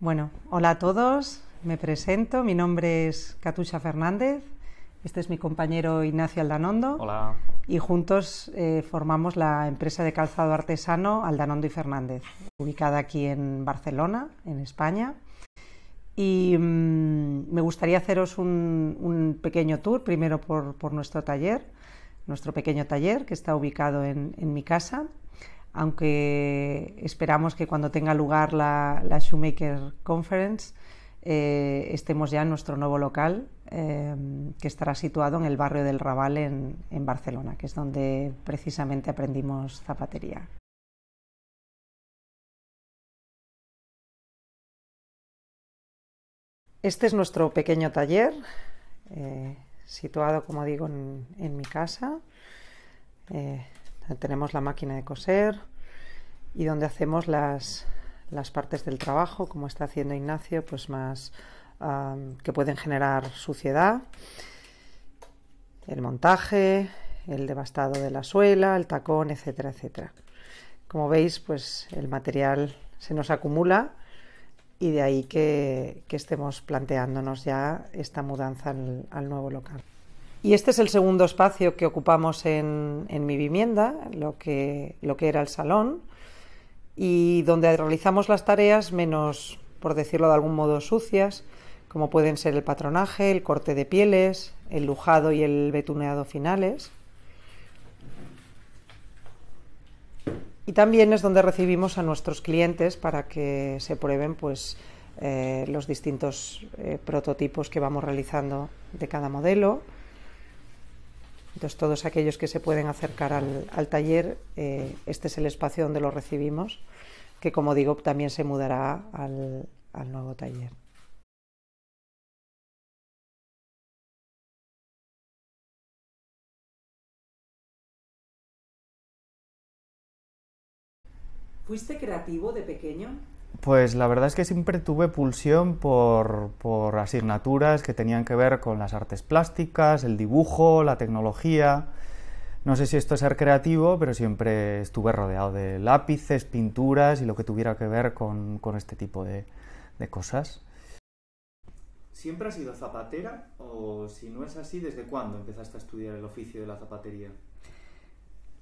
Bueno, hola a todos, me presento, mi nombre es Catucha Fernández, este es mi compañero Ignacio Aldanondo. Hola. Y juntos eh, formamos la empresa de calzado artesano Aldanondo y Fernández, ubicada aquí en Barcelona, en España. Y mm, me gustaría haceros un, pequeño tour, primero por, nuestro taller, nuestro pequeño taller que está ubicado en mi casa, aunque esperamos que cuando tenga lugar la, Shoemaker Conference eh, estemos ya en nuestro nuevo local, em, que estará situado en el barrio del Raval en, Barcelona, que es donde precisamente aprendimos zapatería. Este es nuestro pequeño taller, eh, situado, como digo, en, mi casa. Eh, tenemos la máquina de coser y donde hacemos las, partes del trabajo, como está haciendo Ignacio, pues más que pueden generar suciedad, el montaje, el devastado de la suela, el tacón, etcétera, etcétera. Como veis, pues el material se nos acumula y de ahí que, estemos planteándonos ya esta mudanza al nuevo local. Y este es el segundo espacio que ocupamos en, mi vivienda, lo que, era el salón, y donde realizamos las tareas menos, por decirlo de algún modo, sucias, como pueden ser el patronaje, el corte de pieles, el lujado y el betuneado finales. Y también es donde recibimos a nuestros clientes para que se prueben pues, eh, los distintos eh, prototipos que vamos realizando de cada modelo entonces, todos aquellos que se pueden acercar al, taller, eh, este es el espacio donde lo recibimos, que como digo, también se mudará al nuevo taller. ¿Fuiste creativo de pequeño? Pues la verdad es que siempre tuve pulsión por, por, asignaturas que tenían que ver con las artes plásticas, el dibujo, la tecnología. No sé si esto es ser creativo, pero siempre estuve rodeado de lápices, pinturas y lo que tuviera que ver con, este tipo de, de cosas. ¿Siempre has sido zapatera o si no es así, desde cuándo empezaste a estudiar el oficio de la zapatería?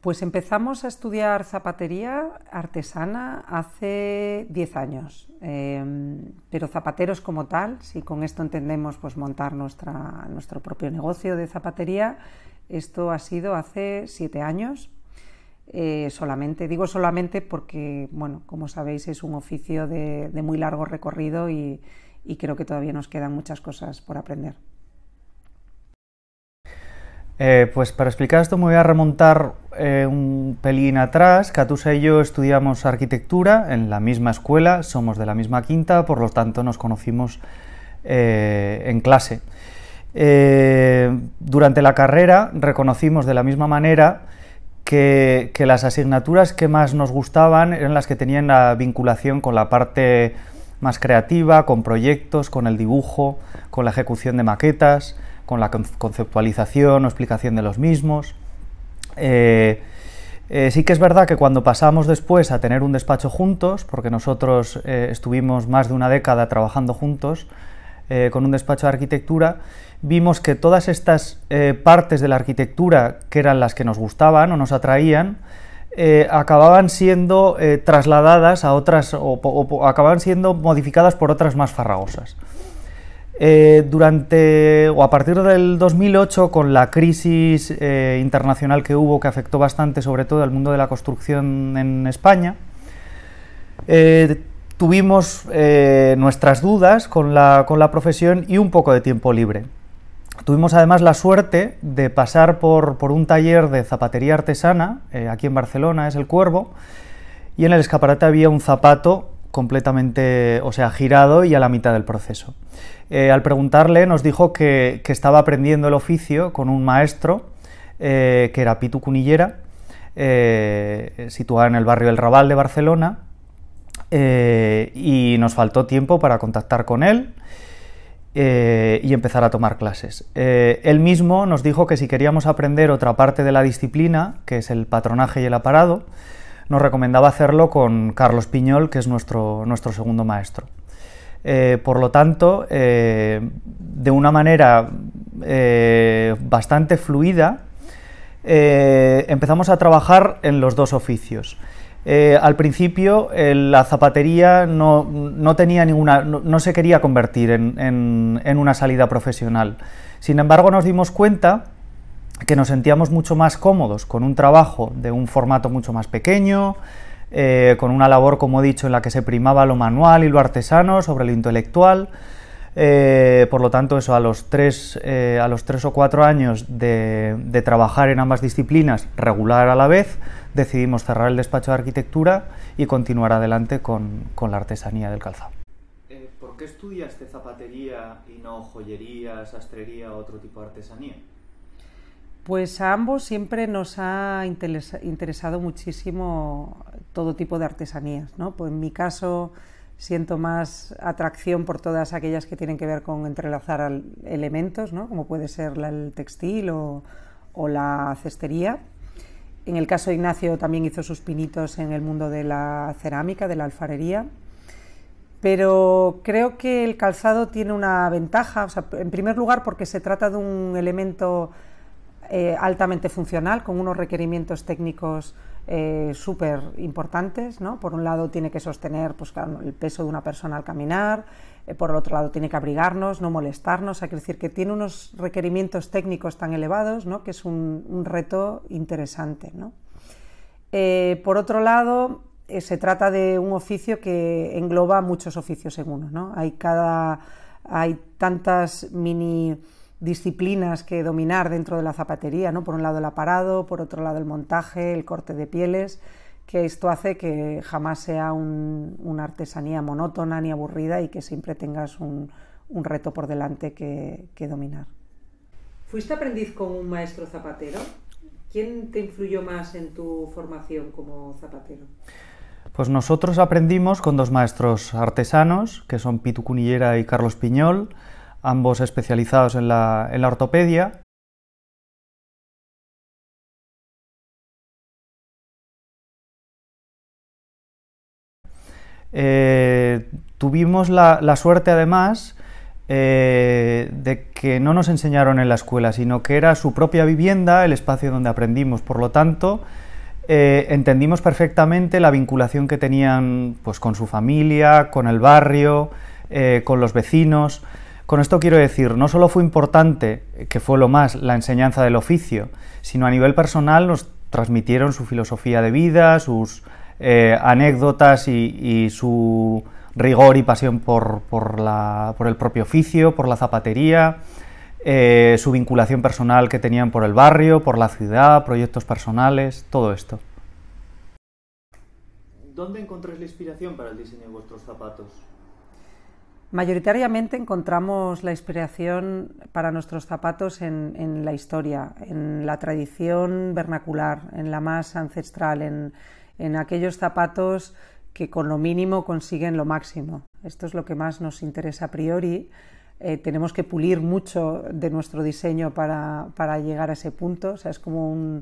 Pues empezamos a estudiar zapatería artesana hace 10 años, em, pero zapateros como tal, si con esto entendemos pues, montar nuestra, nuestro propio negocio de zapatería, esto ha sido hace 7 años eh, solamente. Digo solamente porque, bueno, como sabéis, es un oficio de, muy largo recorrido y creo que todavía nos quedan muchas cosas por aprender. Eh, pues para explicar esto me voy a remontar eh, un pelín atrás. Catusa y yo estudiamos arquitectura en la misma escuela, somos de la misma quinta, por lo tanto nos conocimos eh, en clase. durante la carrera reconocimos de la misma manera que, las asignaturas que más nos gustaban eran las que tenían la vinculación con la parte más creativa, con proyectos, con el dibujo, con la ejecución de maquetas con la conceptualización o explicación de los mismos. Eh, eh, sí que es verdad que cuando pasamos después a tener un despacho juntos, porque nosotros eh, estuvimos más de una década trabajando juntos con un despacho de arquitectura, vimos que todas estas partes de la arquitectura que eran las que nos gustaban o nos atraían, acababan siendo trasladadas a otras o, acababan siendo modificadas por otras más farragosas. Eh, durante o a partir del 2008, con la crisis eh, internacional que hubo, que afectó bastante sobre todo al mundo de la construcción en España, eh, tuvimos nuestras dudas con la, profesión y un poco de tiempo libre. Tuvimos además la suerte de pasar por, por un taller de zapatería artesana, aquí en Barcelona es el Cuervo, y en el escaparate había un zapato completamente, o sea, girado y a la mitad del proceso. Eh, al preguntarle nos dijo que, estaba aprendiendo el oficio con un maestro, eh, que era Pitu Cunillera, eh, situado en el barrio El Raval de Barcelona, y nos faltó tiempo para contactar con él y empezar a tomar clases. él mismo nos dijo que si queríamos aprender otra parte de la disciplina, que es el patronaje y el aparado, nos recomendaba hacerlo con Carlos Piñol, que es nuestro, nuestro segundo maestro. Eh, por lo tanto, eh, de una manera eh, bastante fluida, empezamos a trabajar en los dos oficios. al principio la zapatería no, tenía ninguna, no, se quería convertir en una salida profesional. Sin embargo, nos dimos cuenta que nos sentíamos mucho más cómodos con un trabajo de un formato mucho más pequeño, eh, con una labor, como he dicho, en la que se primaba lo manual y lo artesano sobre lo intelectual. Eh, por lo tanto, eso a los tres, eh, a los o cuatro años de, trabajar en ambas disciplinas regular a la vez, decidimos cerrar el despacho de arquitectura y continuar adelante con, con la artesanía del calzado. ¿Por qué estudiaste zapatería y no joyería, sastrería o otro tipo de artesanía? Pues a ambos siempre nos ha interesado muchísimo todo tipo de artesanías. ¿no? Pues en mi caso siento más atracción por todas aquellas que tienen que ver con entrelazar elementos, ¿no? como puede ser el textil o, la cestería. En el caso de Ignacio también hizo sus pinitos en el mundo de la cerámica, de la alfarería. Pero creo que el calzado tiene una ventaja, en primer lugar porque se trata de un elemento eh, altamente funcional, con unos requerimientos técnicos eh, súper importantes. Por un lado tiene que sostener pues, el peso de una persona al caminar, eh, por otro lado tiene que abrigarnos, no molestarnos, que decir, que tiene unos requerimientos técnicos tan elevados que es un, reto interesante. por otro lado, se trata de un oficio que engloba muchos oficios en uno. Hay, cada, hay tantas mini disciplinas que dominar dentro de la zapatería, ¿no? Por un lado el aparado, por otro lado el montaje, el corte de pieles, que esto hace que jamás sea una artesanía monótona ni aburrida y que siempre tengas un, reto por delante que, que, dominar. ¿Fuiste aprendiz con un maestro zapatero? ¿Quién te influyó más en tu formación como zapatero? Pues nosotros aprendimos con dos maestros artesanos, que son Pitu Cunillera y Carlos Piñol, ambos especializados en la, ortopedia. Eh, tuvimos la, suerte además eh, de que no nos enseñaron en la escuela, sino que era su propia vivienda el espacio donde aprendimos. Por lo tanto, eh, entendimos perfectamente la vinculación que tenían pues, con su familia, con el barrio, con los vecinos. Con esto quiero decir, no solo fue importante, que fue lo más, la enseñanza del oficio, sino a nivel personal nos transmitieron su filosofía de vida, sus eh, anécdotas y, su rigor y pasión por, el propio oficio, por la zapatería, eh, su vinculación personal que tenían por el barrio, por la ciudad, proyectos personales, todo esto. ¿Dónde encontráis la inspiración para el diseño de vuestros zapatos? Mayoritariamente encontramos la inspiración para nuestros zapatos en, la historia, en la tradición vernacular, en la más ancestral, en, aquellos zapatos que con lo mínimo consiguen lo máximo. Esto es lo que más nos interesa a priori, eh, tenemos que pulir mucho de nuestro diseño para, llegar a ese punto. O sea, es como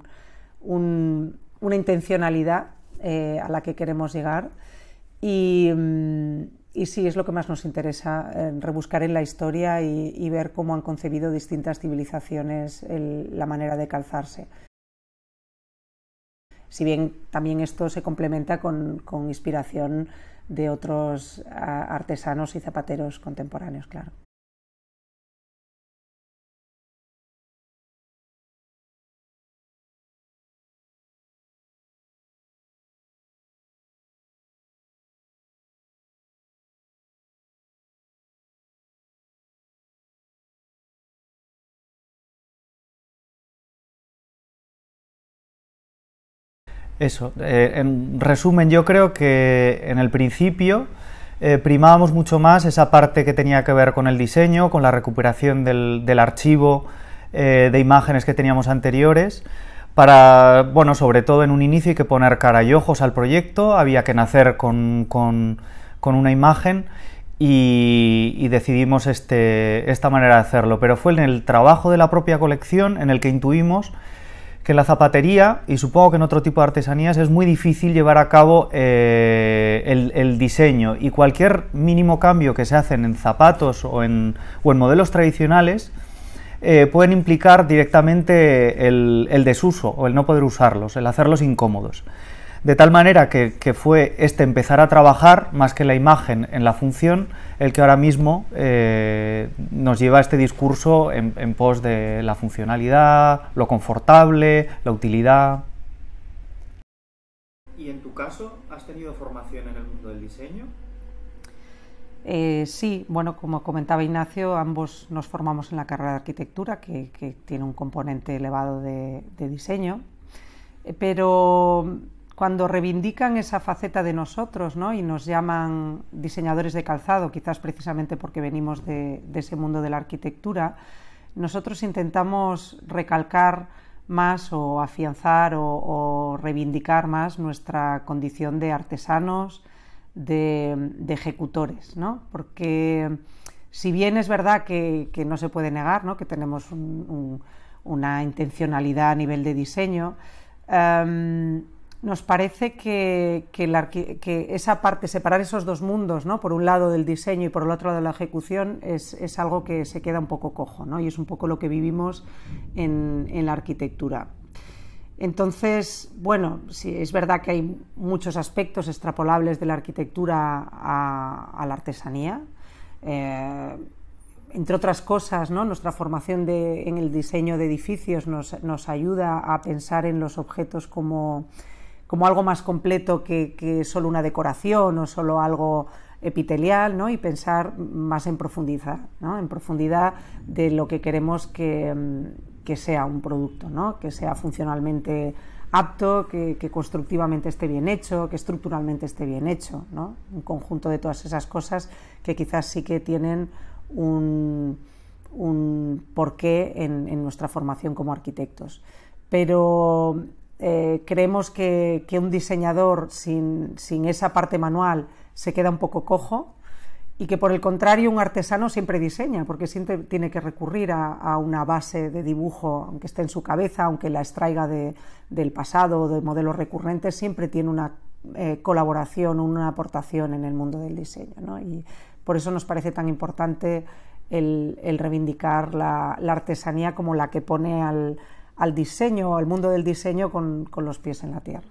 una intencionalidad eh, a la que queremos llegar. Y, mm, y sí es lo que más nos interesa, eh, rebuscar en la historia y, ver cómo han concebido distintas civilizaciones la manera de calzarse. Si bien también esto se complementa con, inspiración de otros artesanos y zapateros contemporáneos, claro. Eso, eh, en resumen, yo creo que en el principio eh, primábamos mucho más esa parte que tenía que ver con el diseño, con la recuperación del, archivo eh, de imágenes que teníamos anteriores, para, bueno, sobre todo en un inicio hay que poner cara y ojos al proyecto, había que nacer con, con, una imagen y, y decidimos este, esta manera de hacerlo, pero fue en el trabajo de la propia colección en el que intuimos que la zapatería y supongo que en otro tipo de artesanías es muy difícil llevar a cabo eh, el, diseño y cualquier mínimo cambio que se hacen en zapatos o en, modelos tradicionales eh, pueden implicar directamente el, desuso o el no poder usarlos, el hacerlos incómodos. De tal manera que, fue este empezar a trabajar, más que la imagen en la función, el que ahora mismo eh, nos lleva a este discurso en, pos de la funcionalidad, lo confortable, la utilidad. ¿Y en tu caso, has tenido formación en el mundo del diseño? Eh, sí, bueno, como comentaba Ignacio, ambos nos formamos en la carrera de arquitectura, que, tiene un componente elevado de, de diseño, eh, pero cuando reivindican esa faceta de nosotros y nos llaman diseñadores de calzado, quizás precisamente porque venimos de, ese mundo de la arquitectura, nosotros intentamos recalcar más o afianzar o, reivindicar más nuestra condición de artesanos, de, ejecutores, porque si bien es verdad que, no se puede negar que tenemos una intencionalidad a nivel de diseño, em, nos parece que, que, esa parte, separar esos dos mundos, por un lado del diseño y por el otro lado de la ejecución, es, algo que se queda un poco cojo ¿no? y es un poco lo que vivimos en, la arquitectura. Entonces, bueno, sí, es verdad que hay muchos aspectos extrapolables de la arquitectura a, la artesanía. Eh, entre otras cosas, nuestra formación en el diseño de edificios nos, nos ayuda a pensar en los objetos como como algo más completo que, solo una decoración o solo algo epitelial ¿no? y pensar más en profundidad, ¿no? en profundidad de lo que queremos mm, que, sea un producto, ¿no? que sea funcionalmente apto, que, constructivamente esté bien hecho, que estructuralmente esté bien hecho. ¿no? Un conjunto de todas esas cosas que quizás sí que tienen un, porqué en, en nuestra formación como arquitectos. Pero eh, creemos que, un diseñador sin, esa parte manual se queda un poco cojo y que por el contrario un artesano siempre diseña, porque siempre tiene que recurrir a, una base de dibujo, aunque esté en su cabeza, aunque la extraiga del pasado o de modelos recurrentes, siempre tiene una eh, colaboración, una aportación en el mundo del diseño. Y por eso nos parece tan importante el, reivindicar la, la artesanía como la que pone al, al diseño, al mundo del diseño con, los pies en la tierra.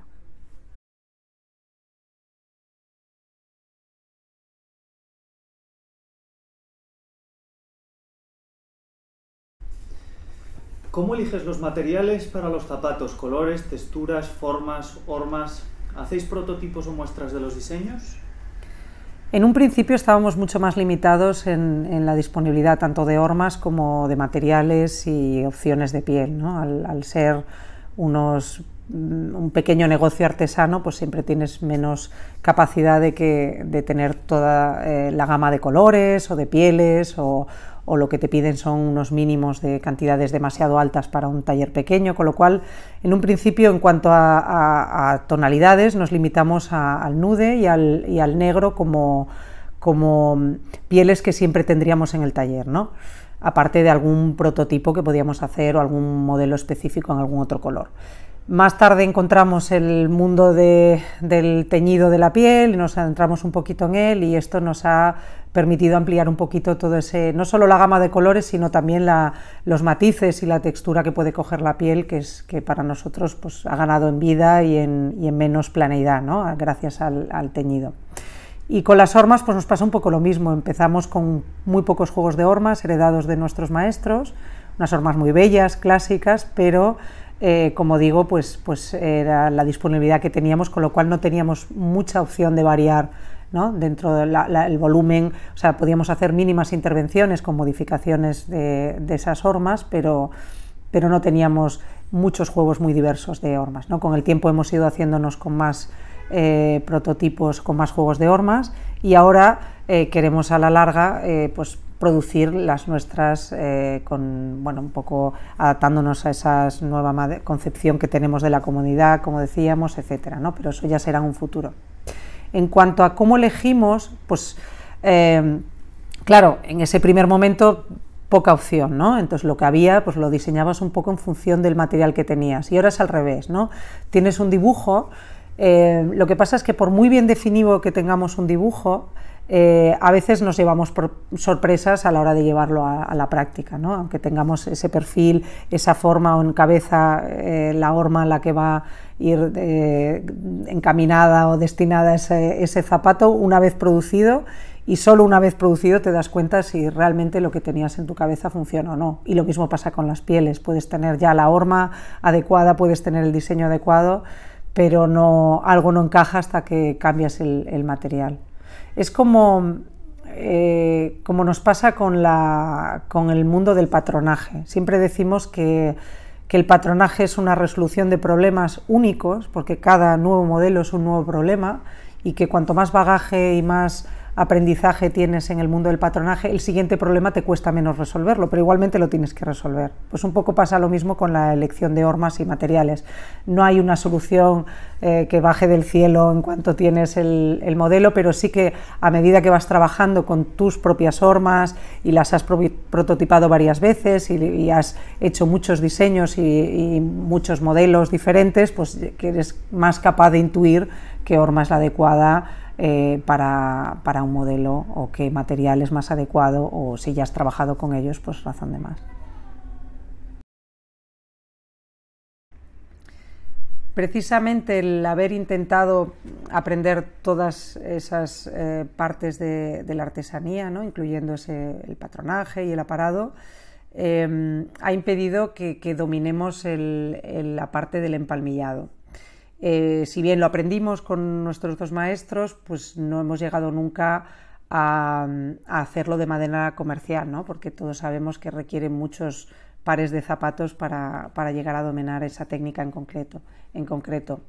¿Cómo eliges los materiales para los zapatos? ¿Colores, texturas, formas, hormas? ¿Hacéis prototipos o muestras de los diseños? En un principio estábamos mucho más limitados en, la disponibilidad tanto de hormas como de materiales y opciones de piel. Al, ser unos, mm, un pequeño negocio artesano, pues siempre tienes menos capacidad de, que, de tener toda eh, la gama de colores o de pieles o, o lo que te piden son unos mínimos de cantidades demasiado altas para un taller pequeño, con lo cual en un principio en cuanto a, tonalidades nos limitamos al nude y al, negro como, como, pieles que siempre tendríamos en el taller, aparte de algún prototipo que podíamos hacer o algún modelo específico en algún otro color. Más tarde encontramos el mundo del teñido de la piel, y nos adentramos un poquito en él y esto nos ha permitido ampliar un poquito todo ese, no solo la gama de colores, sino también los matices y la textura que puede coger la piel, que es que para nosotros pues, ha ganado en vida y en, menos planeidad, gracias al, al teñido. Y con las hormas pues nos pasa un poco lo mismo. Empezamos con muy pocos juegos de hormas heredados de nuestros maestros, unas hormas muy bellas, clásicas, pero eh, como digo, pues, pues era la disponibilidad que teníamos, con lo cual no teníamos mucha opción de variar dentro del volumen, o sea, podíamos hacer mínimas intervenciones con modificaciones de, esas hormas, pero, pero, no teníamos muchos juegos muy diversos de hormas. ¿no? Con el tiempo hemos ido haciéndonos con más eh, prototipos, con más juegos de hormas y ahora eh, queremos a la larga pues producir las nuestras eh, con, bueno, un poco adaptándonos a esa nueva concepción que tenemos de la comunidad, como decíamos, etcétera, ¿no? Pero eso ya será un futuro. En cuanto a cómo elegimos, pues em, claro, en ese primer momento poca opción, ¿no? Entonces lo que había, pues lo diseñabas un poco en función del material que tenías. Y ahora es al revés, ¿no? Tienes un dibujo, eh, lo que pasa es que por muy bien definido que tengamos un dibujo, eh, a veces nos llevamos sorpresas a la hora de llevarlo a, la práctica, ¿no? aunque tengamos ese perfil, esa forma o en cabeza, eh, la horma a la que va a ir eh, encaminada o destinada ese, ese zapato, una vez producido y solo una vez producido te das cuenta si realmente lo que tenías en tu cabeza funciona o no. Y lo mismo pasa con las pieles, puedes tener ya la horma adecuada, puedes tener el diseño adecuado, pero algo no encaja hasta que cambias el material. Es eh, como, nos pasa con, el mundo del patronaje. Siempre decimos que, que el patronaje es una resolución de problemas únicos, porque cada nuevo modelo es un nuevo problema, y que cuanto más bagaje y más aprendizaje tienes en el mundo del patronaje, el siguiente problema te cuesta menos resolverlo, pero igualmente lo tienes que resolver. Pues un poco pasa lo mismo con la elección de hormas y materiales. No hay una solución eh, que baje del cielo en cuanto tienes el, modelo, pero sí que a medida que vas trabajando con tus propias hormas y las has prototipado varias veces y, has hecho muchos diseños y, y muchos modelos diferentes, pues que eres más capaz de intuir qué horma es la adecuada eh, para, un modelo o qué material es más adecuado o si ya has trabajado con ellos, pues razón de más. Precisamente el haber intentado aprender todas esas eh, partes de, la artesanía, ¿no? incluyendo el patronaje y el aparado, eh, ha impedido que, dominemos la parte del empalmillado. Eh, si bien lo aprendimos con nuestros dos maestros, pues no hemos llegado nunca a, hacerlo de manera comercial, porque todos sabemos que requieren muchos pares de zapatos para, llegar a dominar esa técnica en concreto. En concreto.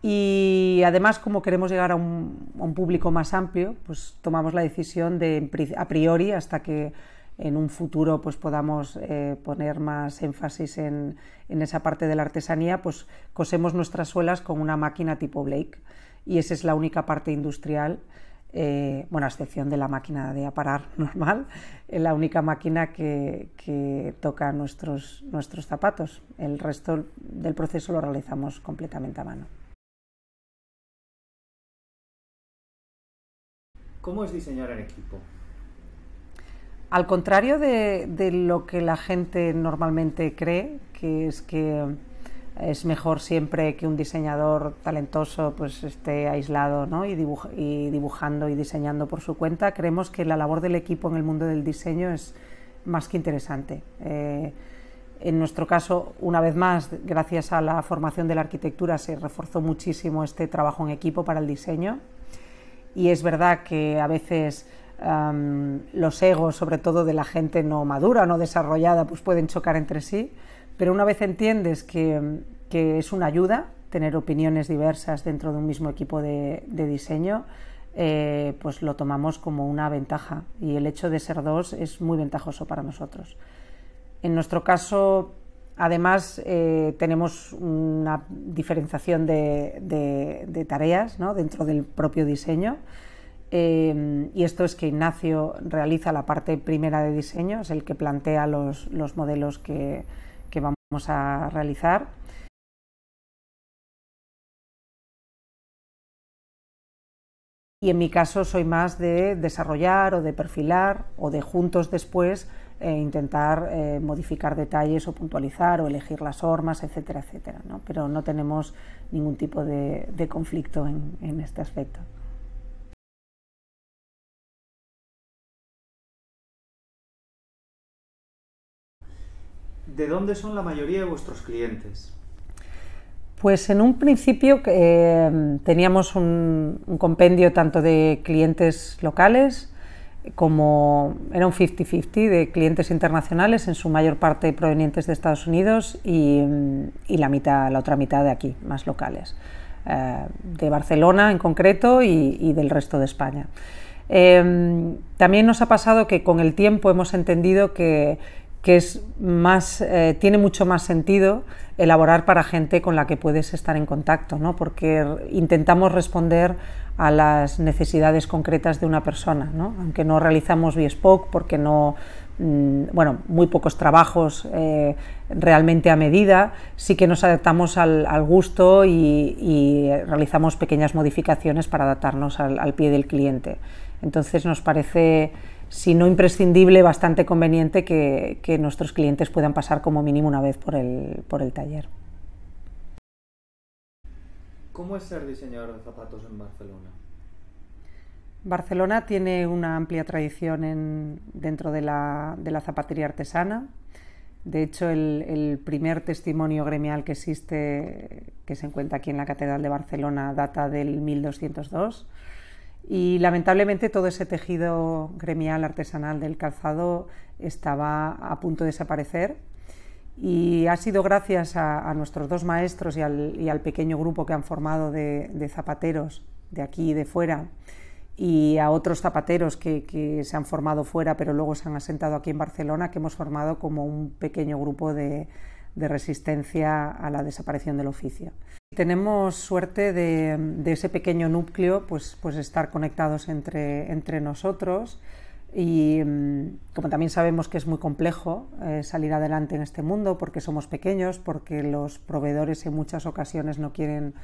Y además, como queremos llegar a un, a un público más amplio, pues tomamos la decisión de, a priori, hasta que en un futuro pues podamos eh, poner más énfasis en, esa parte de la artesanía, pues cosemos nuestras suelas con una máquina tipo Blake y esa es la única parte industrial, eh, bueno, a excepción de la máquina de aparar normal, es la única máquina que, toca nuestros, zapatos. El resto del proceso lo realizamos completamente a mano. ¿Cómo es diseñar el equipo? Al contrario de, lo que la gente normalmente cree, que es que es mejor siempre que un diseñador talentoso pues esté aislado ¿no? y, dibujando y diseñando por su cuenta. Creemos que la labor del equipo en el mundo del diseño es más que interesante. Eh, en nuestro caso, una vez más, gracias a la formación de la arquitectura se reforzó muchísimo este trabajo en equipo para el diseño. Y es verdad que a veces los egos, sobre todo de la gente no madura, no desarrollada, pues pueden chocar entre sí, pero una vez entiendes que, es una ayuda tener opiniones diversas dentro de un mismo equipo de, diseño, eh, pues lo tomamos como una ventaja y el hecho de ser dos es muy ventajoso para nosotros. En nuestro caso, además, eh, tenemos una diferenciación de, tareas dentro del propio diseño. Em, y esto es que Ignacio realiza la parte primera de diseño, es el que plantea los, modelos que, vamos a realizar. Y en mi caso soy más de desarrollar o de perfilar o de juntos después eh, intentar eh, modificar detalles o puntualizar o elegir las formas, etcétera, etcétera. Pero no tenemos ningún tipo de, conflicto en este aspecto. ¿de dónde son la mayoría de vuestros clientes? Pues en un principio eh, teníamos un, compendio tanto de clientes locales como era un 50-50 de clientes internacionales, en su mayor parte provenientes de Estados Unidos y, la, mitad, la otra mitad de aquí, más locales, eh, de Barcelona en concreto y, del resto de España. Em, también nos ha pasado que con el tiempo hemos entendido que, que es más, eh, tiene mucho más sentido elaborar para gente con la que puedes estar en contacto, ¿no? porque intentamos responder a las necesidades concretas de una persona, ¿no? aunque no realizamos bespoke, porque no, mm, bueno, muy pocos trabajos eh, realmente a medida, sí que nos adaptamos al, al gusto y, realizamos pequeñas modificaciones para adaptarnos al, al pie del cliente. Entonces nos parece si no imprescindible, bastante conveniente que, nuestros clientes puedan pasar como mínimo una vez por el, taller. ¿Cómo es ser diseñador de zapatos en Barcelona? Barcelona tiene una amplia tradición dentro de la, de la, zapatería artesana. De hecho, el, el, primer testimonio gremial que existe, que se encuentra aquí en la Catedral de Barcelona, data del 1202. Y lamentablemente todo ese tejido gremial artesanal del calzado estaba a punto de desaparecer y ha sido gracias a, nuestros dos maestros y al, pequeño grupo que han formado de, zapateros de aquí y de fuera y a otros zapateros que, se han formado fuera pero luego se han asentado aquí en Barcelona que hemos formado como un pequeño grupo de, de resistencia a la desaparición del oficio. Tenemos suerte de, ese pequeño núcleo, pues, pues estar conectados entre, entre nosotros y mm, como también sabemos que es muy complejo eh, salir adelante en este mundo porque somos pequeños, porque los proveedores en muchas ocasiones no quieren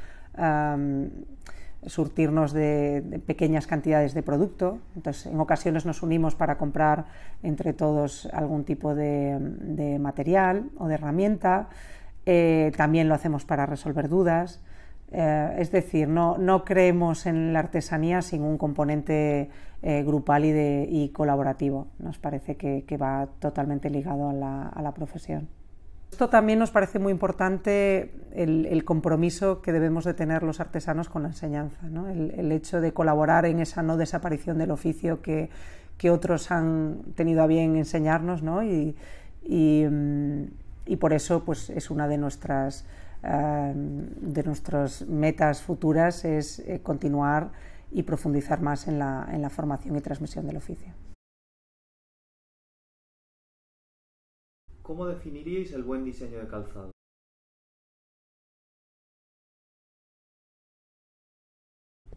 surtirnos de, pequeñas cantidades de producto. Entonces, en ocasiones nos unimos para comprar entre todos algún tipo de, material o de herramienta. Eh, también lo hacemos para resolver dudas. Eh, es decir, no, no, creemos en la artesanía sin un componente eh, grupal y, y, colaborativo. Nos parece que, va totalmente ligado a la profesión. Esto también nos parece muy importante el, compromiso que debemos de tener los artesanos con la enseñanza, el, hecho de colaborar en esa no desaparición del oficio que, otros han tenido a bien enseñarnos mm, y, por eso pues, es una de nuestras, eh, de nuestras metas futuras es eh, continuar y profundizar más en la formación y transmisión del oficio. ¿Cómo definiríais el buen diseño de calzado?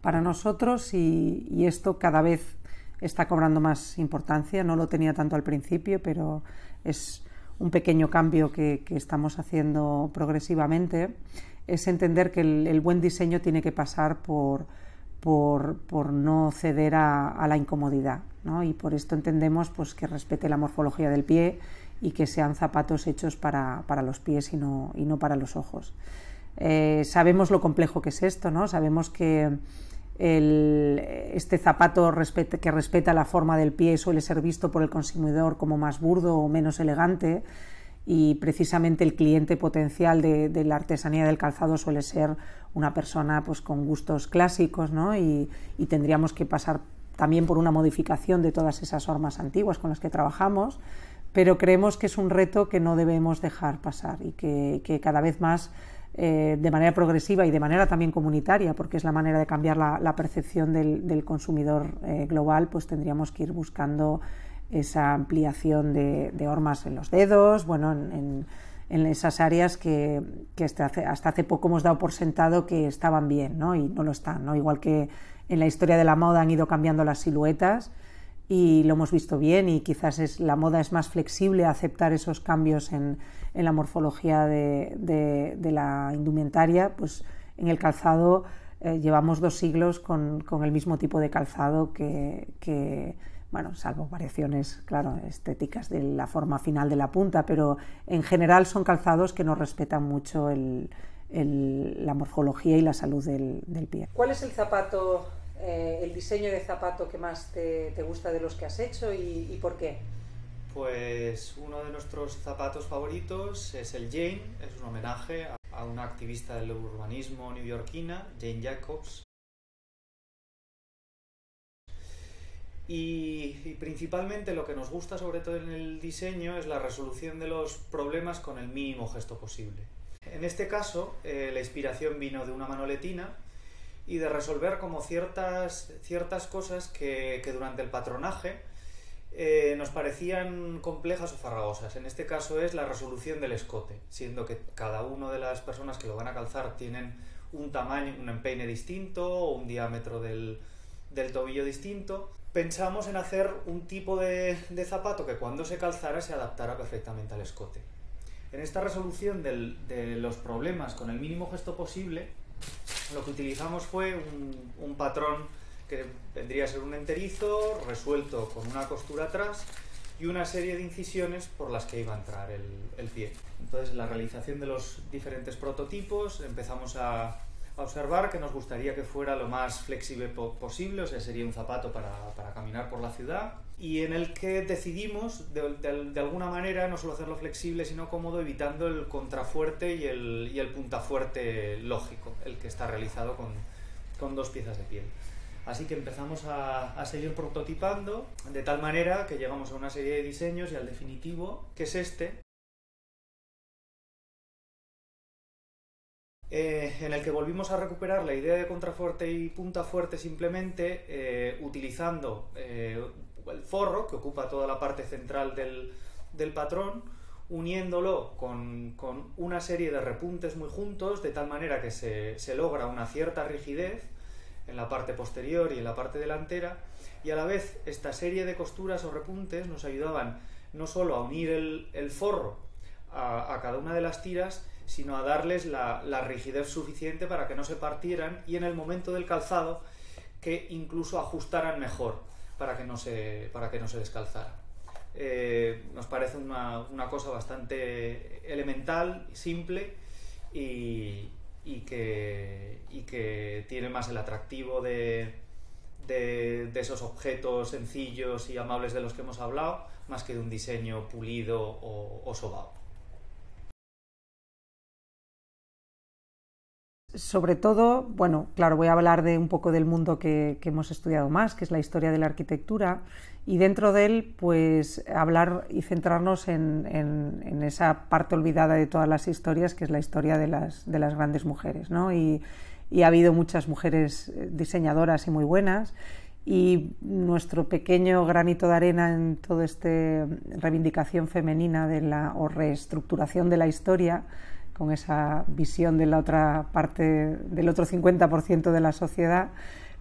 Para nosotros, y, esto cada vez está cobrando más importancia, no lo tenía tanto al principio, pero es un pequeño cambio que, estamos haciendo progresivamente, es entender que el, buen diseño tiene que pasar por, no ceder a, la incomodidad. Y por esto entendemos pues, que respete la morfología del pie, y que sean zapatos hechos para, para los pies y no, y no, para los ojos. Eh, sabemos lo complejo que es esto, ¿no? Sabemos que el, este zapato que respeta la forma del pie suele ser visto por el consumidor como más burdo o menos elegante y precisamente el cliente potencial de, la artesanía del calzado suele ser una persona pues, con gustos clásicos ¿no? y, y, tendríamos que pasar también por una modificación de todas esas formas antiguas con las que trabajamos pero creemos que es un reto que no debemos dejar pasar y que, cada vez más eh, de manera progresiva y de manera también comunitaria, porque es la manera de cambiar la, percepción del, consumidor eh, global, pues tendríamos que ir buscando esa ampliación de, hormas en los dedos, bueno, en, esas áreas que, hasta, hace, poco hemos dado por sentado que estaban bien, ¿no? Y no lo están, ¿no? Igual que en la historia de la moda han ido cambiando las siluetas, y lo hemos visto bien y quizás es, la moda es más flexible a aceptar esos cambios en, la morfología de, la indumentaria, pues en el calzado eh, llevamos dos siglos con, el mismo tipo de calzado que, bueno, salvo variaciones, claro, estéticas de la forma final de la punta, pero en general son calzados que no respetan mucho el, la morfología y la salud del, del pie. ¿Cuál es el zapato eh, el diseño de zapato que más te, gusta de los que has hecho y, por qué? Pues uno de nuestros zapatos favoritos es el Jane, es un homenaje a una activista del urbanismo neoyorquina, Jane Jacobs. Y, principalmente lo que nos gusta, sobre todo en el diseño, es la resolución de los problemas con el mínimo gesto posible. En este caso, eh, la inspiración vino de una manoletina y de resolver como ciertas, ciertas cosas que, durante el patronaje eh, nos parecían complejas o farragosas. En este caso es la resolución del escote, siendo que cada una de las personas que lo van a calzar tienen un tamaño, un empeine distinto o un diámetro del, tobillo distinto. Pensamos en hacer un tipo de, zapato que cuando se calzara se adaptara perfectamente al escote. En esta resolución de los problemas con el mínimo gesto posible, lo que utilizamos fue un, patrón que vendría a ser un enterizo resuelto con una costura atrás y una serie de incisiones por las que iba a entrar el, pie. Entonces, la realización de los diferentes prototipos empezamos a observar que nos gustaría que fuera lo más flexible posible, o sea, sería un zapato para, caminar por la ciudad, y en el que decidimos, de, alguna manera, no solo hacerlo flexible, sino cómodo, evitando el contrafuerte y el, puntafuerte lógico, el que está realizado con, dos piezas de piel. Así que empezamos a, a, seguir prototipando de tal manera que llegamos a una serie de diseños y al definitivo, que es este, Eh, en el que volvimos a recuperar la idea de contrafuerte y punta fuerte simplemente eh, utilizando eh, el forro que ocupa toda la parte central del, del patrón, uniéndolo con, con, una serie de repuntes muy juntos, de tal manera que se, se logra una cierta rigidez en la parte posterior y en la parte delantera, y a la vez esta serie de costuras o repuntes nos ayudaban no solo a unir el, el forro a cada una de las tiras, sino a darles la, rigidez suficiente para que no se partieran y en el momento del calzado que incluso ajustaran mejor para que no se, para que no se descalzaran. Eh, nos parece una, cosa bastante elemental, simple y, y, que, tiene más el atractivo de, esos objetos sencillos y amables de los que hemos hablado, más que de un diseño pulido o sobado. Sobre todo, bueno, claro, voy a hablar de un poco del mundo que, hemos estudiado más, que es la historia de la arquitectura, y dentro de él, pues hablar y centrarnos en, esa parte olvidada de todas las historias, que es la historia de las, grandes mujeres, ¿no? Y, ha habido muchas mujeres eh, diseñadoras y muy buenas, y nuestro pequeño granito de arena en toda esta reivindicación femenina de la, o reestructuración de la historia con esa visión de la otra parte, del otro 50% de la sociedad,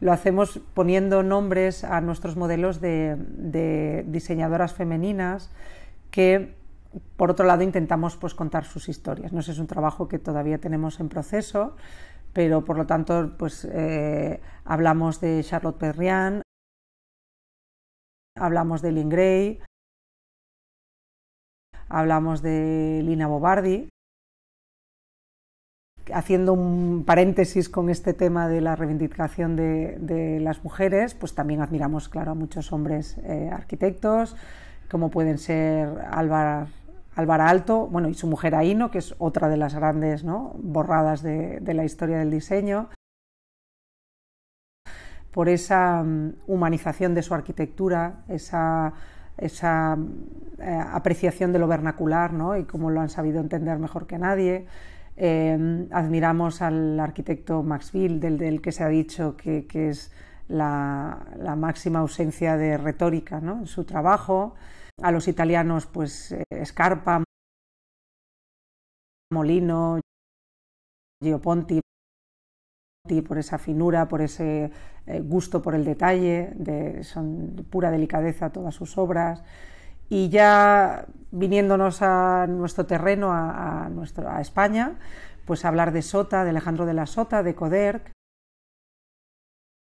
lo hacemos poniendo nombres a nuestros modelos de, diseñadoras femeninas que por otro lado intentamos pues, contar sus historias. No es un trabajo que todavía tenemos en proceso, pero por lo tanto pues, eh, hablamos de Charlotte Perriand, hablamos de Lynn Gray, hablamos de Lina Bobardi, haciendo un paréntesis con este tema de la reivindicación de, las mujeres, pues también admiramos, claro, a muchos hombres eh, arquitectos, como pueden ser Álvaro Alto, bueno, y su mujer Aino, que es otra de las grandes borradas de, la historia del diseño, por esa mm, humanización de su arquitectura, esa eh, apreciación de lo vernacular y cómo lo han sabido entender mejor que nadie. Em, admiramos al arquitecto Max del, que se ha dicho que, es la, máxima ausencia de retórica en su trabajo. A los italianos, pues eh, Scarpa, Molino, Gioponti, por esa finura, por ese eh, gusto por el detalle, son de pura delicadeza todas sus obras y ya viniéndonos a nuestro terreno, a, a, a España, pues hablar de Sota, de Alejandro de la Sota, de Coderc,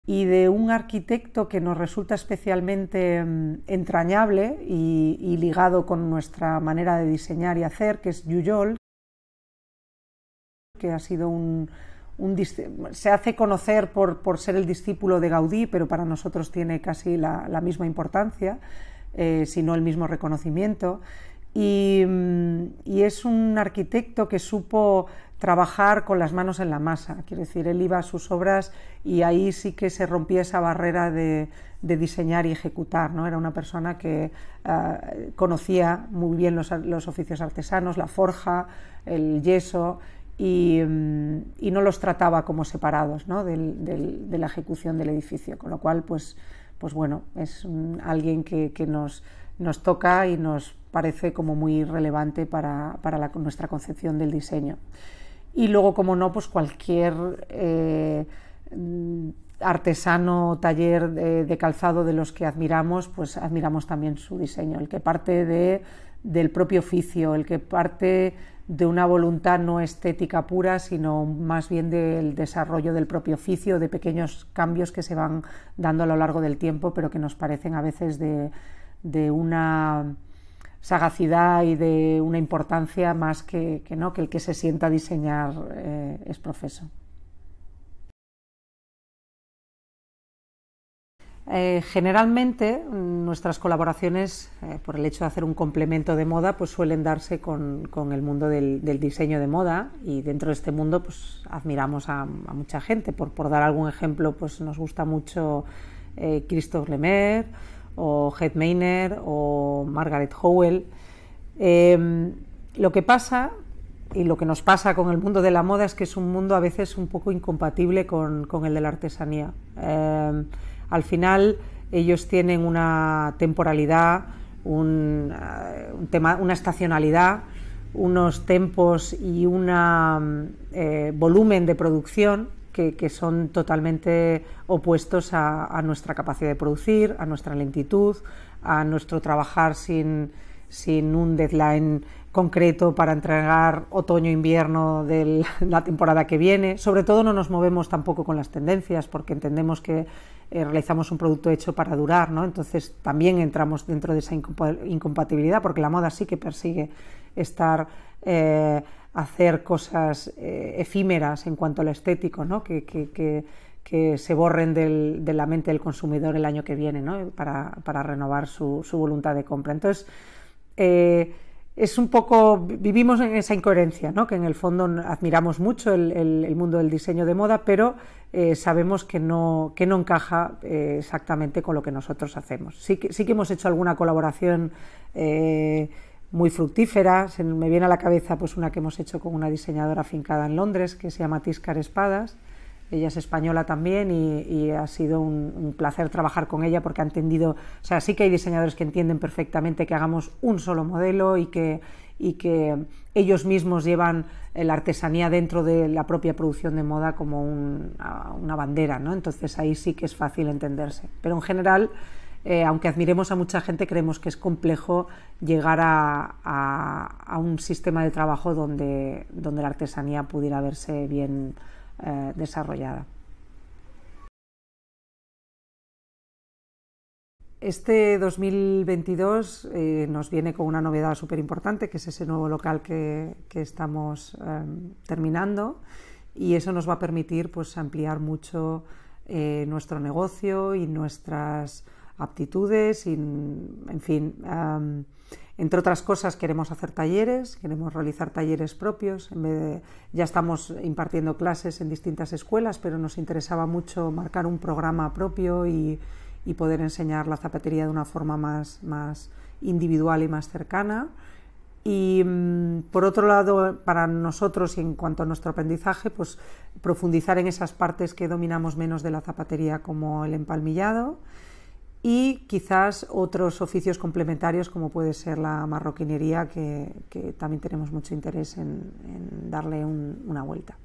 y de un arquitecto que nos resulta especialmente mm, entrañable y, ligado con nuestra manera de diseñar y hacer, que es Yuyol, que ha sido un, se hace conocer por, ser el discípulo de Gaudí, pero para nosotros tiene casi la misma importancia. Eh, sino el mismo reconocimiento. Mm, y, es un arquitecto que supo trabajar con las manos en la masa, quiere decir, él iba a sus obras y ahí sí que se rompía esa barrera de, diseñar y ejecutar, ¿no? Era una persona que ah, conocía muy bien los, oficios artesanos, la forja, el yeso, y, mm, no los trataba como separados ¿no? de la ejecución del edificio, con lo cual pues pues bueno, es alguien que, nos, nos, toca y nos parece como muy relevante para, para nuestra concepción del diseño. Y luego, como no, pues cualquier artesano eh, mm, artesano taller de, eh, de, calzado de los que admiramos, pues admiramos también su diseño, el que parte de, del propio oficio, el que parte de una voluntad no estética pura, sino más bien del desarrollo del propio oficio, de pequeños cambios que se van dando a lo largo del tiempo, pero que nos parecen a veces de, una sagacidad y de una importancia más que, no, que el que se sienta a diseñar eh, es profeso. Eh, generalmente nuestras colaboraciones, eh, por el hecho de hacer un complemento de moda, pues suelen darse con, con el mundo del, diseño de moda y dentro de este mundo pues admiramos a, mucha gente. Por, por, dar algún ejemplo, pues nos gusta mucho eh, Christophe Lemaire o Head Mainer o Margaret Howell. Em, lo que pasa y lo que nos pasa con el mundo de la moda es que es un mundo a veces un poco incompatible con, con el de la artesanía em, al final ellos tienen una temporalidad, eh, tema, una estacionalidad, unos tempos y un mm, eh, volumen de producción que, son totalmente opuestos a, nuestra capacidad de producir, a nuestra lentitud, a nuestro trabajar sin, sin un deadline concreto para entregar otoño-invierno de la temporada que viene. Sobre todo no nos movemos tampoco con las tendencias porque entendemos que eh, realizamos un producto hecho para durar, ¿no? Entonces también entramos dentro de esa incompatibilidad, porque la moda sí que persigue estar, eh, hacer cosas eh, efímeras en cuanto al estético, ¿no? Que, se borren de la mente del consumidor el año que viene, ¿no? Para, renovar su, voluntad de compra. Entonces, es un poco, vivimos en esa incoherencia, ¿no? que en el fondo admiramos mucho el, mundo del diseño de moda, pero eh, sabemos que no, encaja eh, exactamente con lo que nosotros hacemos. Sí que, hemos hecho alguna colaboración eh, muy fructífera, me viene a la cabeza pues, una que hemos hecho con una diseñadora afincada en Londres que se llama Tiscar Espadas, ella es española también y, ha sido un, placer trabajar con ella porque ha entendido, o sea, sí que hay diseñadores que entienden perfectamente que hagamos un solo modelo y que, y que ellos mismos llevan la artesanía dentro de la propia producción de moda como una bandera, ¿no? Entonces ahí sí que es fácil entenderse. Pero en general, eh, aunque admiremos a mucha gente, creemos que es complejo llegar a, un sistema de trabajo donde, donde la artesanía pudiera verse bien eh, desarrollada. Este 2022 eh, nos viene con una novedad súper importante, que es ese nuevo local que, estamos em, terminando y eso nos va a permitir pues, ampliar mucho eh, nuestro negocio y nuestras aptitudes y, en fin. entre otras cosas, queremos hacer talleres, queremos realizar talleres propios. ya estamos impartiendo clases en distintas escuelas, pero nos interesaba mucho marcar un programa propio y, poder enseñar la zapatería de una forma más, más individual y más cercana. Y mm, por otro lado, para nosotros y en cuanto a nuestro aprendizaje, pues profundizar en esas partes que dominamos menos de la zapatería, como el empalmillado, y quizás otros oficios complementarios como puede ser la marroquinería, que, también tenemos mucho interés en, darle una vuelta.